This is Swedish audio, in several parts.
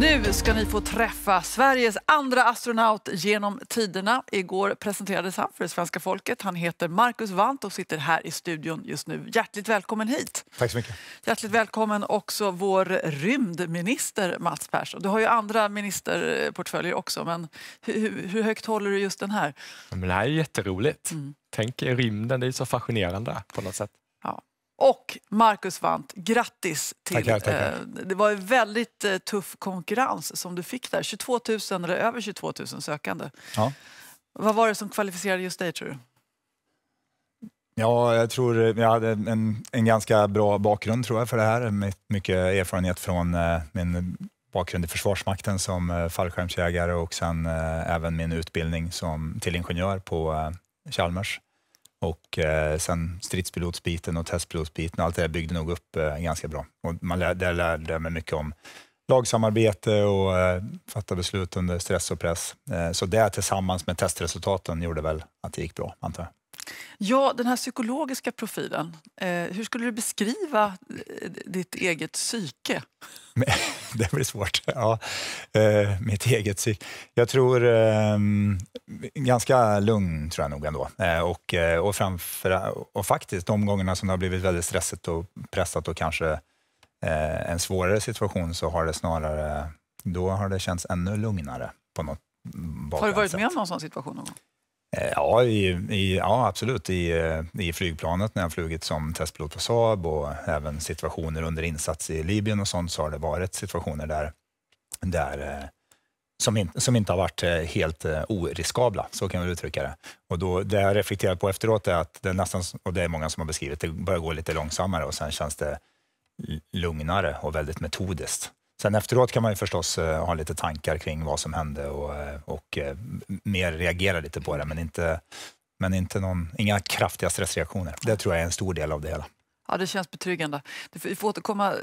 Nu ska ni få träffa Sveriges andra astronaut genom tiderna. Igår presenterades han för det svenska folket. Han heter Marcus Wandt och sitter här i studion just nu. Hjärtligt välkommen hit! Tack så mycket. Hjärtligt välkommen också vår rymdminister Mats Persson. Du har ju andra ministerportföljer också, men hur, hur högt håller du just den här? Men det här är jätteroligt. Mm. Tänk rymden, det är så fascinerande på något sätt. Och Marcus Vant, grattis! Till, tackar, tackar. Eh, det var en väldigt eh, tuff konkurrens som du fick där. 22 000, eller över 22 000 sökande. Ja. Vad var det som kvalificerade just dig, tror du? Ja, jag tror eh, jag hade en, en ganska bra bakgrund tror jag för det här. mycket erfarenhet från eh, min bakgrund i Försvarsmakten som eh, fallskärmsjägare och sen eh, även min utbildning som, till ingenjör på Chalmers. Och eh, sen stridspilotsbiten och testpilotsbiten, allt det där byggde nog upp eh, ganska bra. Och man lär, där lärde jag mig mycket om lagsamarbete och eh, fatta beslut under stress och press. Eh, så det tillsammans med testresultaten gjorde väl att det gick bra, antar jag. Ja, den här psykologiska profilen. Eh, hur skulle du beskriva eh, ditt eget psyke? det blir svårt. Ja, eh, mitt eget psyke. Jag tror eh, ganska lugn, tror jag nog ändå. Eh, och, eh, och, framför, och faktiskt de gångerna som det har blivit väldigt stressigt och pressat och kanske en svårare situation så har det snarare då har det känts ännu lugnare på något Har du varit sätt. med om någon sån situation någon gång? Eh, ja, i, i, ja absolut. I, eh, I flygplanet när jag flugit som testpilot på Saab och även situationer under insats i Libyen och sånt så har det varit situationer där, där eh, som, in, som inte har varit helt oriskabla, så kan vi uttrycka det. Och då, det jag reflekterat på efteråt är att det är nästan, och det är många som har beskrivit, det börjar gå lite långsammare och sen känns det lugnare och väldigt metodiskt. Sen efteråt kan man ju förstås eh, ha lite tankar kring vad som hände och, eh, och eh, mer reagera lite på det, men, inte, men inte någon, inga kraftiga stressreaktioner. Det tror jag är en stor del av det hela. Ja, det känns betryggande. Vi får återkomma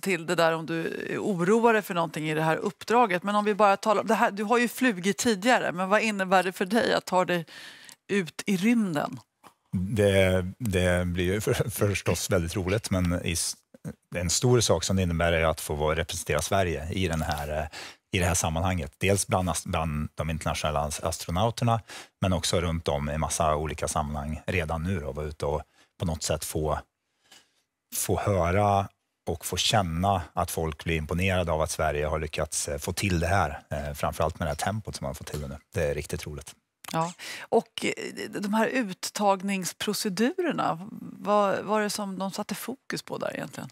till det där om du oroar dig för någonting i det här uppdraget. Men om vi bara talar, det här, du har ju flugit tidigare, men vad innebär det för dig att ta dig ut i rymden? Det, det blir ju för, förstås väldigt roligt, men i en stor sak som det innebär är att få representera Sverige i, den här, eh, i det här sammanhanget. Dels bland, bland de internationella astronauterna, men också runt om i massa olika sammanhang redan nu. Då, vara ute och på något sätt få, få höra och få känna att folk blir imponerade av att Sverige har lyckats eh, få till det här. Eh, framför allt med det här tempot som man får till det nu. Det är riktigt roligt. Ja. Och eh, de här uttagningsprocedurerna, vad var det som de satte fokus på där egentligen?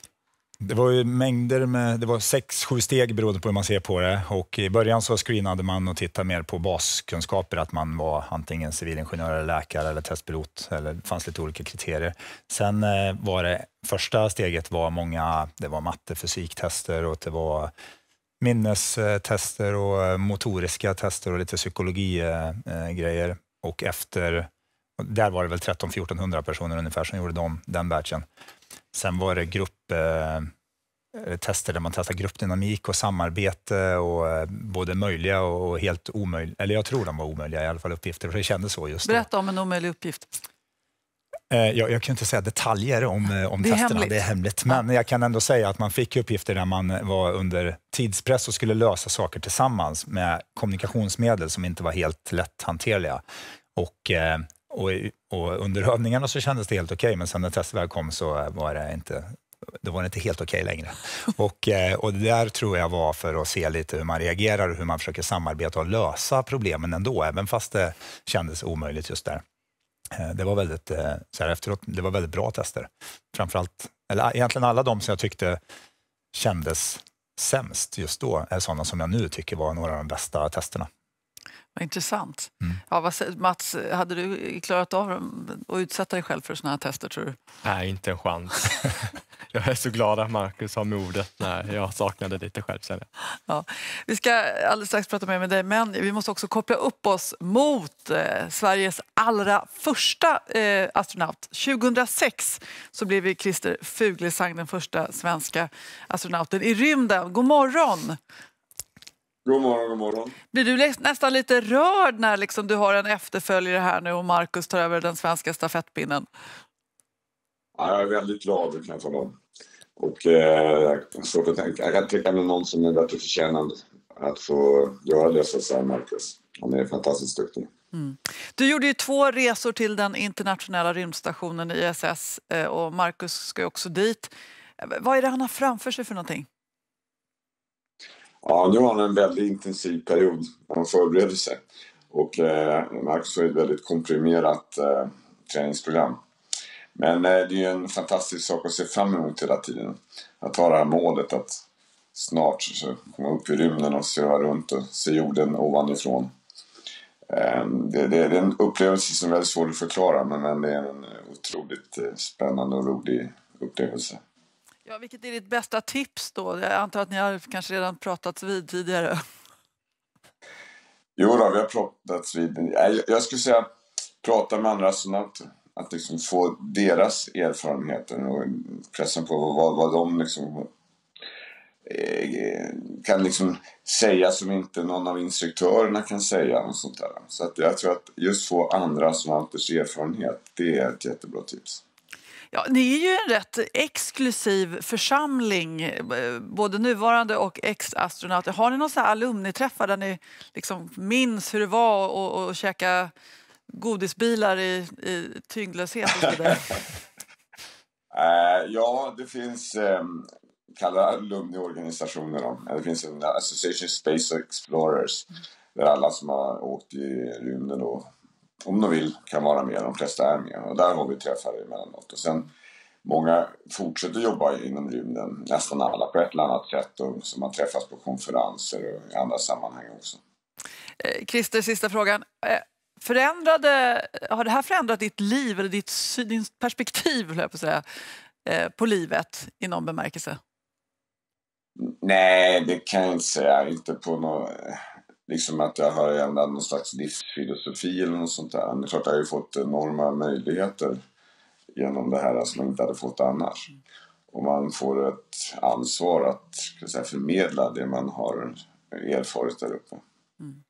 Det var mängder med, det var sex, sju steg beroende på hur man ser på det. Och I början så screenade man och tittade mer på baskunskaper, att man var antingen civilingenjör, eller läkare eller testpilot. Eller, det fanns lite olika kriterier. Sen eh, var det första steget var många, det var matte, fysiktester och det var minnestester och eh, motoriska tester och lite psykologigrejer. Eh, eh, och efter, där var det väl 13-1400 personer ungefär som gjorde dem, den batchen. Sen var det grupp, tester där man testade gruppdynamik och samarbete och både möjliga och helt omöjliga, eller jag tror de var omöjliga i alla fall uppgifter, för det kändes så just Berätta om en omöjlig uppgift. Eh, jag, jag kan inte säga detaljer om, eh, om det testerna, hemligt. det är hemligt. Men jag kan ändå säga att man fick uppgifter där man var under tidspress och skulle lösa saker tillsammans med kommunikationsmedel som inte var helt lätthanterliga. Och, eh, och, och under övningarna så kändes det helt okej, okay, men sen när testet väl kom så var det inte då var det inte helt okej okay längre. Och, och det där tror jag var för att se lite hur man reagerar och hur man försöker samarbeta och lösa problemen ändå, även fast det kändes omöjligt just där. Eh, det var, väldigt, eh, så här efteråt, det var väldigt bra tester. Framförallt, eller eh, egentligen alla de som jag tyckte kändes sämst just då är sådana som jag nu tycker var några av de bästa testerna. Vad intressant. Mm. Ja, vad, Mats, hade du klarat av att utsätta dig själv för sådana här tester tror du? Nej, inte en chans. Jag är så glad att Marcus har modet när jag saknade lite själv. Ja, vi ska alldeles strax prata mer med dig, men vi måste också koppla upp oss mot eh, Sveriges allra första eh, astronaut. 2006 så blev vi Christer Fuglesang den första svenska astronauten i rymden. God morgon! God morgon, god morgon. Blir du nästan lite rörd när liksom du har en efterföljare här nu och Marcus tar över den svenska stafettpinnen? Ja, jag är väldigt glad kan jag tala om. Och eh, svårt att tänka. jag kan tänka mig någon som är bättre förtjänande att få göra det så att säga, Marcus. Han är fantastiskt duktig. Mm. Du gjorde ju två resor till den internationella rymdstationen ISS eh, och Marcus ska också dit. Vad är det han har framför sig för någonting? Ja, nu har han en väldigt intensiv period när han förbereder sig. Och eh, Marcus har ett väldigt komprimerat eh, träningsprogram. Men eh, det är ju en fantastisk sak att se fram emot hela tiden. Att ha det här målet att snart komma upp i rymden och sväva runt och se jorden ovanifrån. Eh, det, det, det är en upplevelse som är väldigt svår att förklara men, men det är en otroligt eh, spännande och rolig upplevelse. Ja, vilket är ditt bästa tips då? Jag antar att ni har kanske redan pratat vid tidigare? Jo då, vi har pratats vid. Jag, jag skulle säga prata med andra astronauter att liksom få deras erfarenheter och pressen på vad, vad de liksom eh, kan liksom säga som inte någon av instruktörerna kan säga. Och sånt där. Så att jag tror att just få andra som Alters erfarenhet, det är ett jättebra tips. Ja, ni är ju en rätt exklusiv församling, eh, både nuvarande och ex-astronauter. Har ni någon alumniträffar där ni liksom minns hur det var att käka godisbilar i, i tyngdlöshet och så vidare? uh, ja, det finns um, kalla alumniorganisationer om. Det finns en Association Space Explorers där alla som har åkt i rymden då, om de vill kan vara med. De flesta är med och där har vi träffar emellanåt. Och sen, Många fortsätter jobba inom rymden, nästan alla på ett eller annat sätt och som har träffats på konferenser och i andra sammanhang också. Eh, Christer, sista frågan. Eh, förändrade, har det här förändrat ditt liv eller ditt, ditt perspektiv jag på, säga, eh, på livet i någon bemärkelse? Nej, det kan jag inte säga. Inte på något, liksom att jag har ändrat någon slags livsfilosofi eller något sånt där. Men klart jag har ju fått enorma möjligheter genom det här som jag inte hade fått annars. Och man får ett ansvar att säga, förmedla det man har erfarit där uppe. Mm.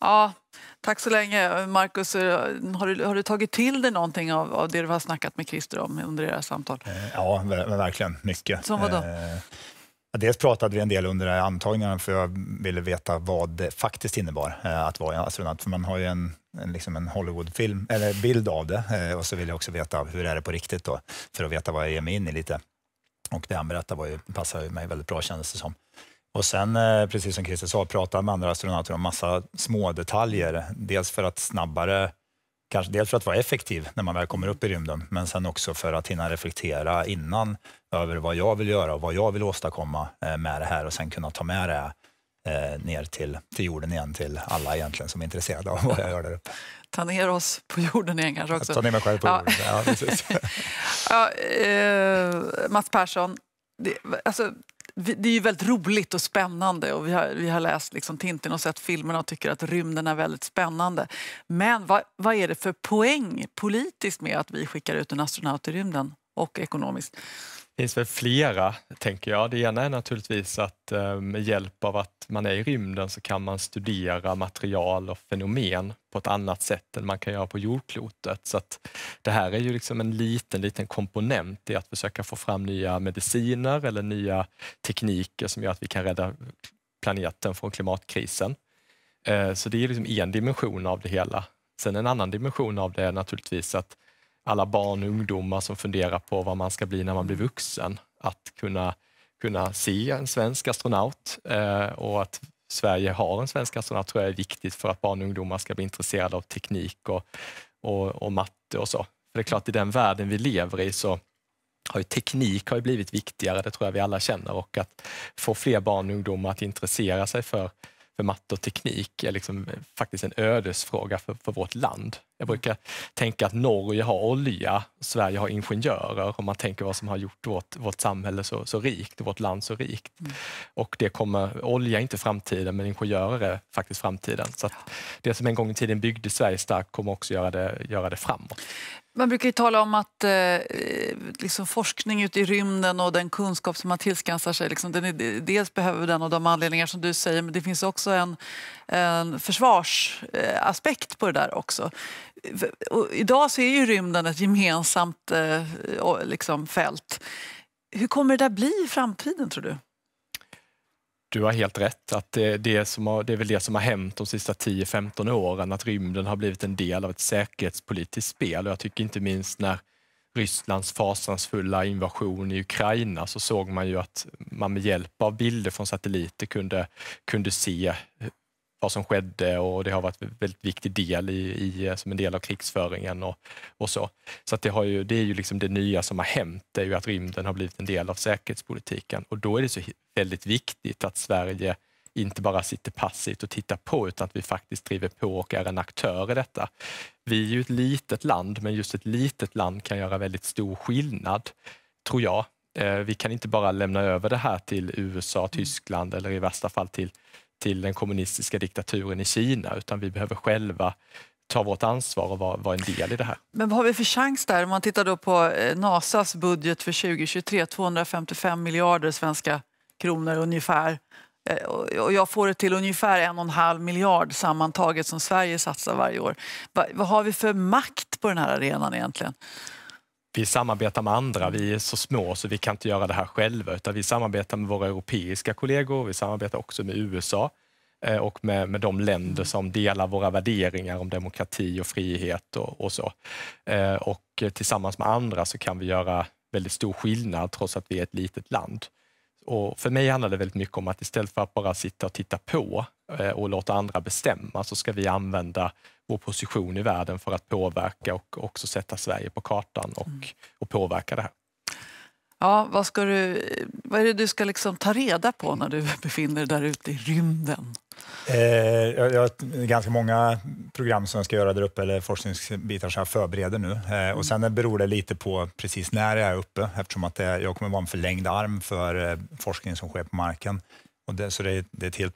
Ja, tack så länge. Marcus, eh, har du, har du tagit till dig någonting av, av, det du har snackat med Christer om under era samtal? Eh, ja, verkligen. Mycket. Som vadå? Eh, dels pratade vi en del under antagningarna för jag ville veta vad det faktiskt innebar att vara astronaut. För man har ju en, en, liksom en Hollywoodfilm, eller bild av det och så ville jag också veta hur det är på riktigt då för att veta vad jag ger mig in i lite. Och det han berättade var ju, passade mig väldigt bra kändes det som. Och sen, eh, precis som Christer sa, prata med andra astronauter om massa små detaljer. Dels för att snabbare, kanske dels för att vara effektiv när man väl kommer upp i rymden, men sen också för att hinna reflektera innan över vad jag vill göra och vad jag vill åstadkomma eh, med det här och sen kunna ta med det eh, ner till, till jorden igen till alla egentligen som är intresserade av vad jag gör där uppe. Ta ner oss på jorden igen kanske också. Ta ner mig själv på jorden, ja, ja eh, Mats Persson, det, alltså, det är ju väldigt roligt och spännande och vi har, vi har läst liksom Tintin och sett filmerna och tycker att rymden är väldigt spännande. Men vad, vad är det för poäng politiskt med att vi skickar ut en astronaut i rymden och ekonomiskt? finns väl flera, tänker jag. Det ena är naturligtvis att eh, med hjälp av att man är i rymden så kan man studera material och fenomen på ett annat sätt än man kan göra på jordklotet. Så att det här är ju liksom en liten, liten komponent i att försöka få fram nya mediciner eller nya tekniker som gör att vi kan rädda planeten från klimatkrisen. Eh, så det är liksom en dimension av det hela. Sen en annan dimension av det är naturligtvis att alla barn och ungdomar som funderar på vad man ska bli när man blir vuxen. Att kunna, kunna se en svensk astronaut eh, och att Sverige har en svensk astronaut tror jag är viktigt för att barn och ungdomar ska bli intresserade av teknik och, och, och matte och så. För det är klart, i den världen vi lever i så har ju teknik har blivit viktigare, det tror jag vi alla känner, och att få fler barn och ungdomar att intressera sig för för matte och teknik är liksom eh, faktiskt en ödesfråga för, för vårt land. Jag brukar tänka att Norge har olja, Sverige har ingenjörer. Om man tänker vad som har gjort vårt, vårt samhälle så, så rikt och vårt land så rikt. Mm. Och det kommer, olja är inte framtiden, men ingenjörer är faktiskt framtiden. Så det som en gång i tiden byggde Sverige starkt kommer också göra det, göra det framåt. Man brukar ju tala om att eh, liksom forskning ute i rymden och den kunskap som man tillskansar sig, liksom, den är, dels behöver den av de anledningar som du säger, men det finns också en, en försvarsaspekt eh, på det där också. Och idag så är ju rymden ett gemensamt eh, liksom, fält. Hur kommer det där bli i framtiden tror du? du har helt rätt. att det, det, som har, det är väl det som har hänt de sista 10-15 åren, att rymden har blivit en del av ett säkerhetspolitiskt spel. Och jag tycker inte minst när Rysslands fasansfulla invasion i Ukraina så såg man ju att man med hjälp av bilder från satelliter kunde, kunde se vad som skedde och det har varit en väldigt viktig del i, i eh, som en del av krigsföringen och, och så. Så det, har ju, det är ju liksom det nya som har hänt, det är ju att rymden har blivit en del av säkerhetspolitiken och då är det så väldigt viktigt att Sverige inte bara sitter passivt och tittar på utan att vi faktiskt driver på och är en aktör i detta. Vi är ju ett litet land, men just ett litet land kan göra väldigt stor skillnad, tror jag. Eh, vi kan inte bara lämna över det här till USA, mm. Tyskland eller i värsta fall till till den kommunistiska diktaturen i Kina utan vi behöver själva ta vårt ansvar och vara, en del i det här. Men vad har vi för chans där? Om man tittar då på eh, Nasas budget för 2023, 255 miljarder svenska kronor ungefär. Eh, och jag får det till ungefär en och en halv miljard sammantaget som Sverige satsar varje år. Vad har vi för makt på den här arenan egentligen? vi samarbetar med andra, vi är så små så vi kan inte göra det här själva, utan vi samarbetar med våra europeiska kollegor, vi samarbetar också med USA eh, och med, med de länder som delar våra värderingar om demokrati och frihet och, och så. Eh, och tillsammans med andra så kan vi göra väldigt stor skillnad trots att vi är ett litet land. Och för mig handlar det väldigt mycket om att istället för att bara sitta och titta på Eh, och låta andra bestämma så ska vi använda vår position i världen för att påverka och också sätta Sverige på kartan och, mm. och påverka det här. Ja, vad, ska du, vad är det du ska liksom ta reda på när du befinner dig där ute i rymden? Eh, jag, jag, har ganska många program som jag ska göra där uppe, eller forskningsbitar som jag förbereder nu. Eh, och mm. Sen beror det lite på precis när jag är uppe eftersom att det, jag kommer vara en förlängd arm för eh, forskning som sker på marken. Och det, så det, det är ett helt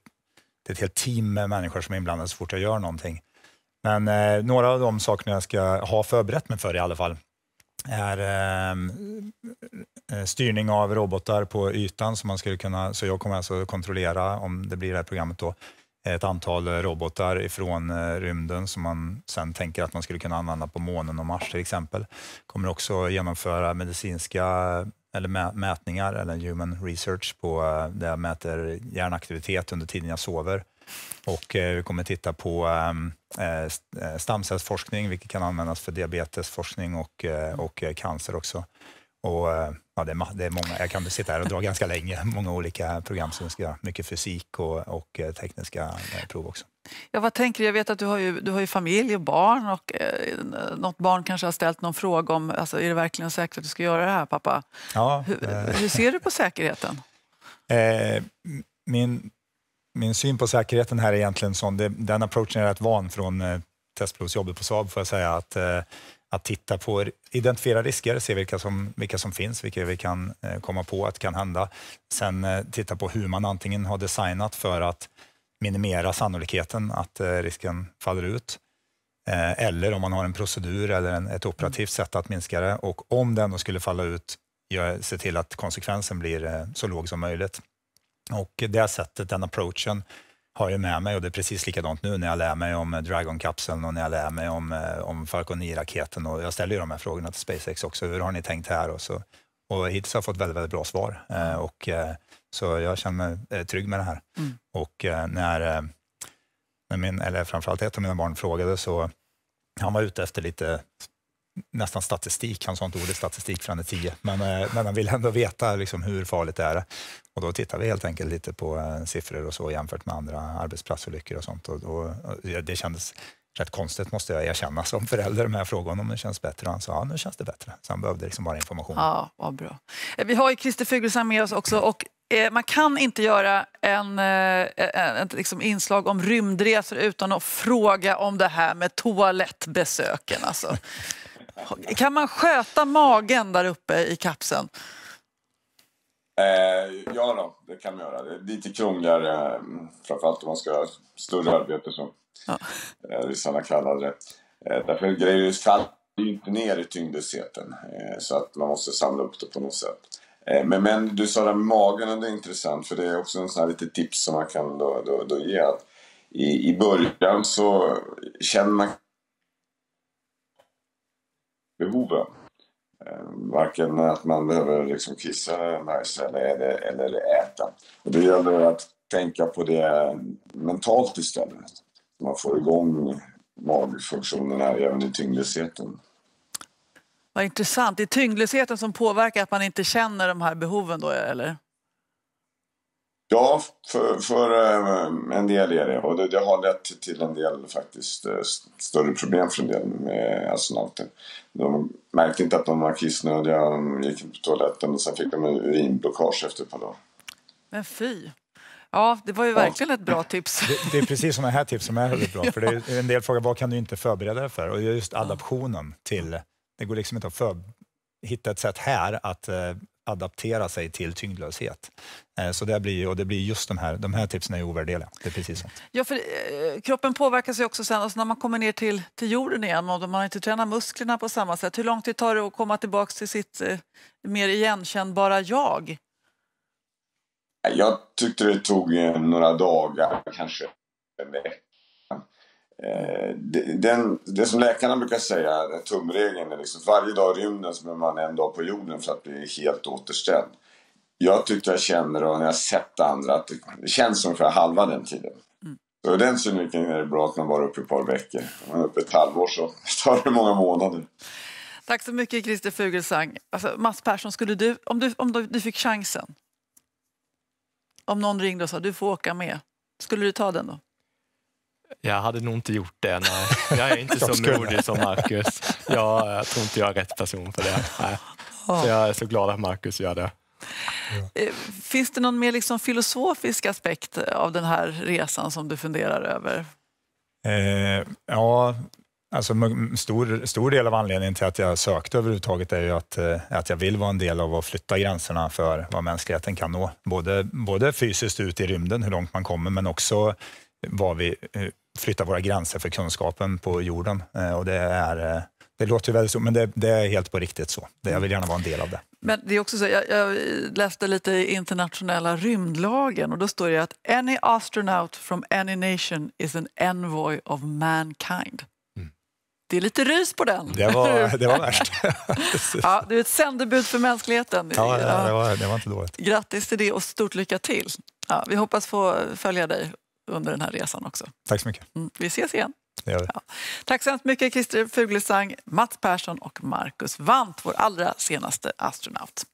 det är ett helt team med människor som är inblandade så fort jag gör någonting. Men eh, några av de sakerna jag ska ha förberett mig för i alla fall är ehm, eh, styrning av robotar på ytan. Så, man skulle kunna, så jag kommer alltså kontrollera, om det blir det här programmet, då, ett antal robotar ifrån eh, rymden som man sen tänker att man skulle kunna använda på månen och Mars till exempel. Kommer också genomföra medicinska eller mätningar, eller human research, på, eh, där jag mäter hjärnaktivitet under tiden jag sover. Och eh, vi kommer titta på ehm, eh, stamcellsforskning, vilket kan användas för diabetesforskning och, och cancer också. Och, eh, ja, det, är, det är många, jag kan sitta här och dra ganska länge, många olika program som ska mycket fysik och, och eh, tekniska eh, prov också. Ja, vad tänker du? Jag vet att du har ju, du har ju familj och barn och eh, något barn kanske har ställt någon fråga om alltså, är det verkligen säkert att du ska göra det här pappa? Ja, hur, hur ser du på säkerheten? Eh, min, min syn på säkerheten här är egentligen sån, det, den approachen är rätt van från eh, testprovsjobbet på Saab får jag säga. Att, att titta på, identifiera risker, se vilka som, vilka som finns, vilka vi kan eh, komma på att kan hända. Sen eh, titta på hur man antingen har designat för att minimera sannolikheten att eh, risken faller ut, eller om man har en procedur eller en, ett operativt mm. sätt att minska det och om det ändå skulle falla ut, se till att konsekvensen blir så låg som möjligt. Och det sättet, den approachen, har ju med mig och det är precis likadant nu när jag lär mig om eh, Dragon-kapseln och när jag lär mig om, eh, om Falcon 9-raketen jag ställer ju de här frågorna till SpaceX också. Hur har ni tänkt här? Och, så, och hittills har jag fått väldigt, väldigt bra svar eh, och så jag känner mig trygg med det här. Mm. Och när, när min, eller framförallt ett av mina barn frågade så han var ute efter lite nästan statistik, han sa inte ordet statistik för han är tio, men, eh, men han vill ändå veta liksom hur farligt det är. Och då tittar vi helt enkelt lite på eh, siffror och så jämfört med andra arbetsplatsolyckor och sånt. Och, och, det kändes rätt konstigt måste jag erkänna som förälder med frågan om det känns bättre. Och han sa ja, nu känns det bättre. Så han behövde liksom bara information. Ja, vad bra. Eh, vi har ju Christer Fuglesang med oss också och man kan inte göra en, ett liksom inslag om rymdresor utan att fråga om det här med toalettbesöken. Alltså. Kan man sköta magen där uppe i kapseln? Eh, ja, då, det kan man göra. Det är lite krångligare, eh, framförallt om man ska göra större arbete som ja. eh, ryssarna kallade det. Eh, därför grejer faller ju inte ner i tyngdlösheten eh, så att man måste samla upp det på något sätt. Eh, men, men du sa det magen det är intressant för det är också en sån här lite tips som man kan då, då, då ge. I, I början så känner man behoven. Ehm, varken att man behöver liksom kissa eller eller, eller äta. Och det gäller att tänka på det mentalt istället. Man får igång magfunktionerna även i tyngdlösheten. Vad intressant. Det är tyngdlösheten som påverkar att man inte känner de här behoven då, eller? Ja, för, för eh, en del är det. Och det, det, har lett till en del faktiskt eh, större problem för en del med astronauter. De märkte inte att de var kissnödiga, de gick på toaletten och sen fick de en urinblockage efter ett par dagar. Men fy! Ja, det var ju verkligen ja. ett bra tips. Det, det är precis sådana här tips som är väldigt bra. För det är en del frågar vad kan du inte förbereda dig för? Och just adaptionen till, det går liksom inte att för, hitta ett sätt här att eh, adaptera sig till tyngdlöshet. Eh, så det blir, och det blir just de här, de här tipsen är ovärderliga. Det är precis Ja, för, eh, kroppen påverkas ju också sen, alltså när man kommer ner till, till jorden igen och man inte tränar musklerna på samma sätt. Hur lång tid tar det att komma tillbaka till sitt eh, mer igenkännbara jag? Jag tyckte det tog eh, några dagar, kanske en vecka. Eh, den, det som läkarna brukar säga, tumregeln, är liksom varje dag i rymden så behöver man en dag på jorden för att bli helt återställd. Jag tyckte jag känner och när jag sett andra att det känns ungefär halva den tiden. Mm. Så den synvinkeln är det bra att man bara uppe i ett par veckor. Om man är uppe ett halvår så tar det många månader. Tack så mycket Christer Fuglesang. Alltså, Mats Persson, skulle du, om, du, om du, du fick chansen, om någon ringde och sa du får åka med, skulle du ta den då? Jag hade nog inte gjort det. Nej. Jag är inte så modig som Marcus. Jag, jag tror inte jag är rätt person för det. Så jag är så glad att Marcus gör det. Ja. Eh, finns det någon mer liksom filosofisk aspekt av den här resan som du funderar över? Eh, ja, alltså stor, stor del av anledningen till att jag sökte överhuvudtaget är ju att, eh, att jag vill vara en del av att flytta gränserna för vad mänskligheten kan nå. Både, både fysiskt ut i rymden, hur långt man kommer, men också vad vi, eh, flytta våra gränser för kunskapen på jorden. Eh, och det, är, eh, det låter ju väldigt så, men det, det, är helt på riktigt så. Jag vill gärna vara en del av det. Men det är också så, jag, jag läste lite i internationella rymdlagen och då står det att any astronaut from any nation is an envoy of mankind. Mm. Det är lite rys på den. Det var, det var värst. ja, du är ett sändebud för mänskligheten. Ja, det, var, det var inte dåligt. Grattis till det och stort lycka till. Ja, vi hoppas få följa dig under den här resan också. Tack så mycket. Mm, vi ses igen. Ja. Tack så hemskt mycket Christer Fuglesang, Mats Persson och Marcus Vant, vår allra senaste astronaut.